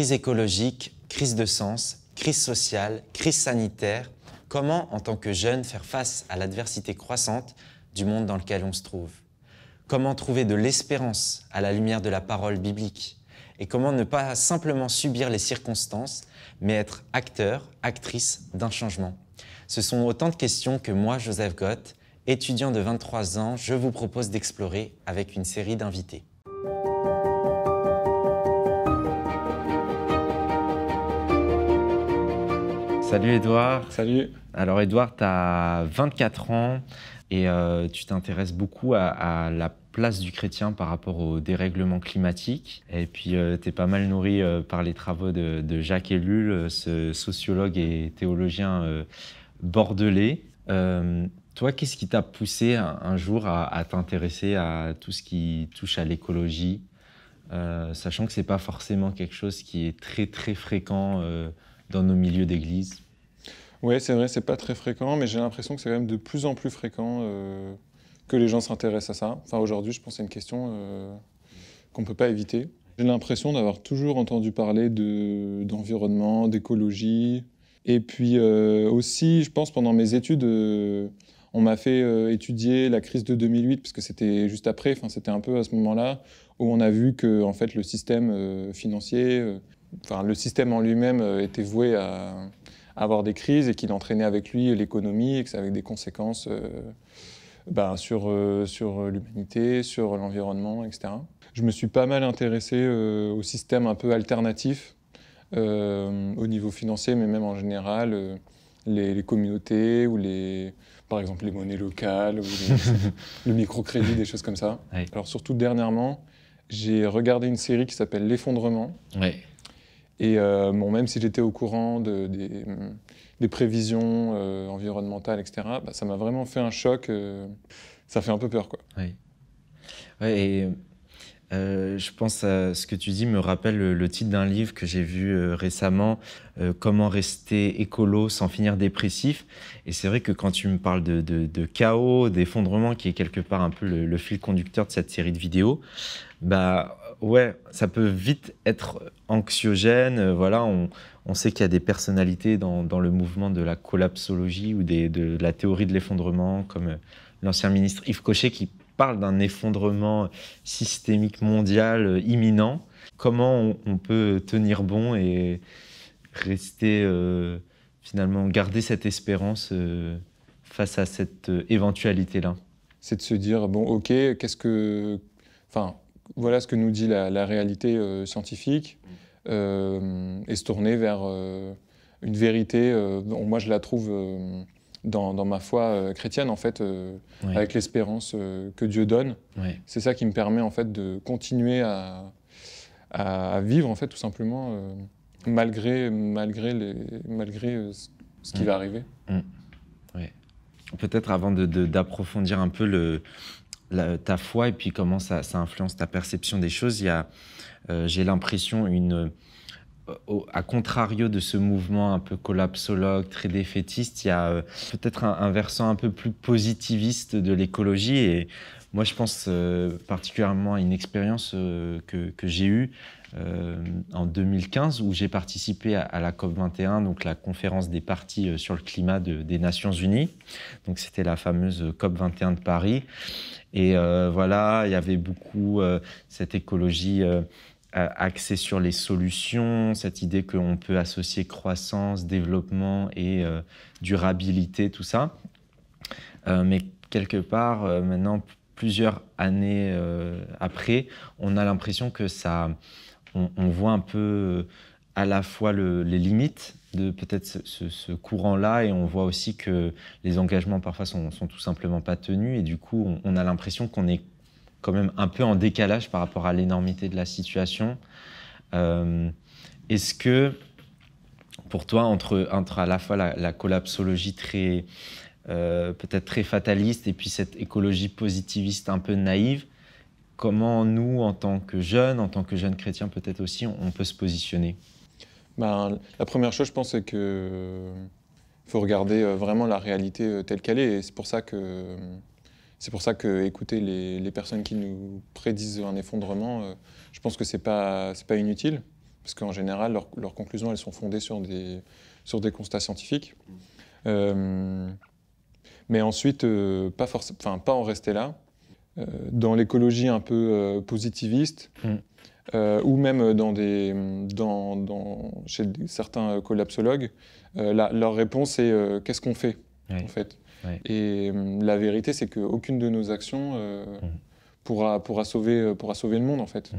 Crise écologique, crise de sens, crise sociale, crise sanitaire. Comment, en tant que jeune, faire face à l'adversité croissante du monde dans lequel on se trouve Comment trouver de l'espérance à la lumière de la parole biblique Et comment ne pas simplement subir les circonstances, mais être acteur, actrice d'un changement Ce sont autant de questions que moi, Joseph Gott, étudiant de 23 ans, je vous propose d'explorer avec une série d'invités. Salut Edouard. Salut. Alors Edouard, tu as 24 ans et euh, tu t'intéresses beaucoup à, la place du chrétien par rapport au dérèglement climatique. Et puis euh, tu es pas mal nourri euh, par les travaux de, Jacques Ellul, ce sociologue et théologien bordelais. toi, qu'est-ce qui t'a poussé un, jour à, t'intéresser à tout ce qui touche à l'écologie, sachant que ce n'est pas forcément quelque chose qui est très très fréquent dans nos milieux d'église Oui, c'est vrai, c'est pas très fréquent, mais j'ai l'impression que c'est quand même de plus en plus fréquent euh, que les gens s'intéressent à ça. Enfin, aujourd'hui, je pense que c'est une question euh, qu'on ne peut pas éviter. J'ai l'impression d'avoir toujours entendu parler d'environnement, d'écologie. Et puis euh, aussi, je pense, pendant mes études, on m'a fait étudier la crise de 2008 parce que c'était juste après, enfin c'était un peu à ce moment-là où on a vu que en fait le système financier enfin, le système en lui-même euh, était voué à, avoir des crises et qu'il entraînait avec lui l'économie et que ça avait des conséquences euh, bah, sur, euh, sur l'humanité, sur l'environnement, etc. Je me suis pas mal intéressé au système un peu alternatif au niveau financier, mais même en général. Les, communautés ou les, par exemple les monnaies locales ou le microcrédit, des choses comme ça. Alors surtout dernièrement, j'ai regardé une série qui s'appelle L'effondrement, et euh, même si j'étais au courant de, des, prévisions euh, environnementales, etc., bah, ça m'a vraiment fait un choc. Euh, ça fait un peu peur, quoi. Oui. Ouais, et je pense à ce que tu dis me rappelle le, titre d'un livre que j'ai vu récemment, Comment rester écolo sans finir dépressif. Et c'est vrai que quand tu me parles de, chaos, d'effondrement, qui est quelque part un peu le, le fil conducteur de cette série de vidéos, bah ouais, ça peut vite être anxiogène. Euh, voilà, on, sait qu'il y a des personnalités dans, le mouvement de la collapsologie ou de, la théorie de l'effondrement, comme euh, l'ancien ministre Yves Cochet qui parle d'un effondrement systémique mondial euh, imminent. Comment on, peut tenir bon et rester finalement, garder cette espérance face à cette éventualité-là C'est de se dire, bon, ok, qu'est-ce que... Enfin, voilà ce que nous dit la, réalité euh, scientifique euh, et se tourner vers euh, une vérité. moi, je la trouve dans, ma foi chrétienne, en fait, avec l'espérance que Dieu donne. C'est ça qui me permet, en fait, de continuer à, vivre, en fait, tout simplement, malgré, malgré, les, malgré ce qui mm. va arriver. Mm. Peut-être avant d'approfondir de, un peu le, ta foi et puis comment ça, ça, influence ta perception des choses. Il y a, euh, j'ai l'impression, une à contrario de ce mouvement un peu collapsologue, très défaitiste, il y a euh, peut-être un, versant un peu plus positiviste de l'écologie. Et moi, je pense euh, particulièrement à une expérience euh, que, j'ai eue en 2015 où j'ai participé à, la COP21, donc la conférence des partis sur le climat des Nations Unies. Donc c'était la fameuse COP21 de Paris. Et voilà, il y avait beaucoup cette écologie euh, axé sur les solutions, cette idée qu'on peut associer croissance, développement et euh, durabilité, tout ça. Euh, mais quelque part, maintenant, plusieurs années après, on a l'impression que ça, on, voit un peu à la fois les limites de peut-être ce, courant-là et on voit aussi que les engagements parfois sont, sont tout simplement pas tenus et du coup on a l'impression qu'on est quand même un peu en décalage par rapport à l'énormité de la situation. Euh, est-ce que pour toi, entre, à la fois la, collapsologie très euh, peut-être très fataliste et puis cette écologie positiviste un peu naïve, comment nous, en tant que jeunes, en tant que jeunes chrétiens peut-être aussi, on, peut se positionner ben, La première chose, je pense, c'est qu'il faut regarder euh, vraiment la réalité telle qu'elle est. Et c'est pour ça que c'est pour ça que écouter les, personnes qui nous prédisent un effondrement, euh, je pense que ce n'est pas, pas inutile, parce qu'en général, leurs conclusions, elles sont fondées sur des, sur des constats scientifiques. Euh, mais ensuite, euh, pas, pas en rester là. dans l'écologie un peu positiviste, mm. ou même dans des, dans, chez certains collapsologues, leur réponse est qu'est-ce qu'on fait en fait et hum, la vérité, c'est qu'aucune de nos actions euh, mmh. pourra, pourra, sauver, euh, pourra sauver le monde, en fait. Mmh.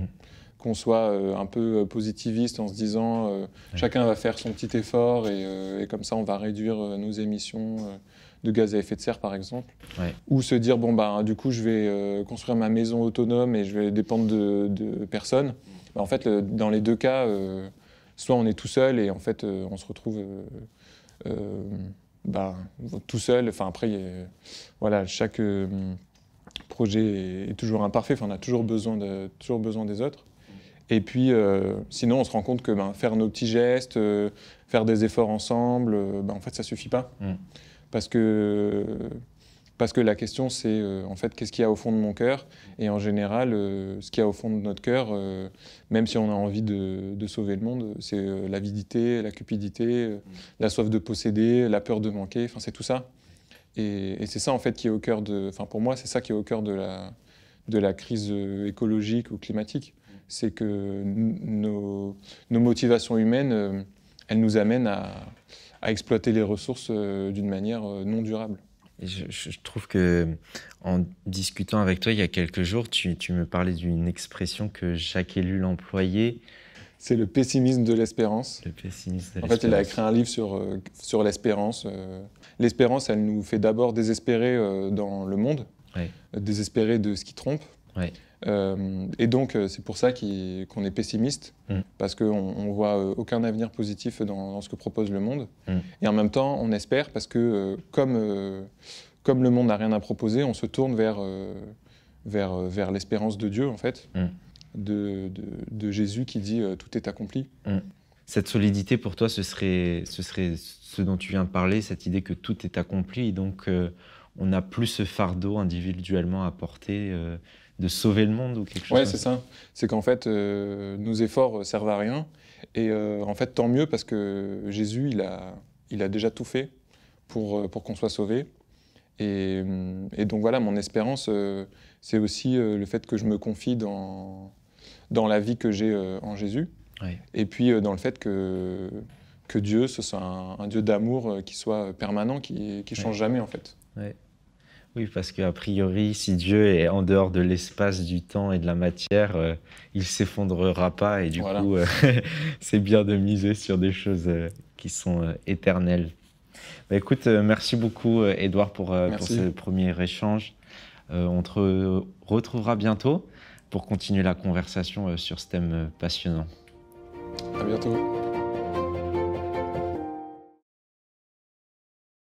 qu'on soit euh, un peu positiviste en se disant chacun va faire son petit effort et, comme ça on va réduire nos émissions de gaz à effet de serre par exemple. Ou se dire bon bah du coup je vais construire ma maison autonome et je vais dépendre de, personne. Bah, en fait dans les deux cas, soit on est tout seul et en fait on se retrouve bah, tout seul. Enfin, après, voilà, chaque euh, projet est, toujours imparfait. on a toujours besoin, de, toujours besoin des autres. Et puis, euh, sinon, on se rend compte que ben, faire nos petits gestes, euh, faire des efforts ensemble, ben, en fait, ça suffit pas. Mm. Parce que parce que la question, c'est euh, en fait, qu'est-ce qu'il y a au fond de mon cœur Et en général, euh, ce qu'il y a au fond de notre cœur, euh, même si on a envie de, sauver le monde, c'est l'avidité, la cupidité, la soif de posséder, la peur de manquer, enfin, c'est tout ça. Et, c'est ça, en fait, qui est au cœur de. Enfin, pour moi, c'est ça qui est au cœur de la, de la crise écologique ou climatique. C'est que nos, motivations humaines, elles nous amènent à exploiter les ressources d'une manière non durable. Je, trouve que en discutant avec toi il y a quelques jours, tu, me parlais d'une expression que Jacques Ellul employait. C'est le pessimisme de l'espérance. Le pessimisme En fait, il a écrit un livre sur, euh, sur l'espérance. Euh, l'espérance, elle nous fait d'abord désespérer euh, dans le monde, désespérer de ce qui trompe, euh, et donc, euh, c'est pour ça qu'on est pessimiste, mm. parce qu'on ne voit euh, aucun avenir positif dans, ce que propose le monde. Mm. Et en même temps, on espère, parce que comme, comme le monde n'a rien à proposer, on se tourne vers, vers, vers l'espérance de Dieu, en fait, mm. de, de, de, Jésus qui dit Tout est accompli. Cette solidité, pour toi, ce serait, ce serait ce dont tu viens de parler, cette idée que tout est accompli, donc on n'a plus ce fardeau individuellement à porter de sauver le monde ou quelque chose. Oui, c'est ça. C'est qu'en fait, euh, nos efforts euh, servent à rien. Et euh, en fait, tant mieux parce que Jésus, il a, il a déjà tout fait pour, pour qu'on soit sauvé. Hum, et, donc voilà, mon espérance, c'est aussi le fait que je me confie dans, dans la vie que j'ai en Jésus. Et puis dans le fait que, que Dieu, ce soit un, Dieu d'amour qui soit permanent, qui ne change jamais en fait. Oui, parce qu'a priori, si Dieu est en dehors de l'espace, du temps et de la matière, euh, il s'effondrera pas. Et du coup, euh, c'est bien de miser sur des choses euh, qui sont éternelles. Bah, écoute, merci beaucoup, Edouard, pour, ce premier échange. on te retrouvera bientôt pour continuer la conversation sur ce thème passionnant. À bientôt.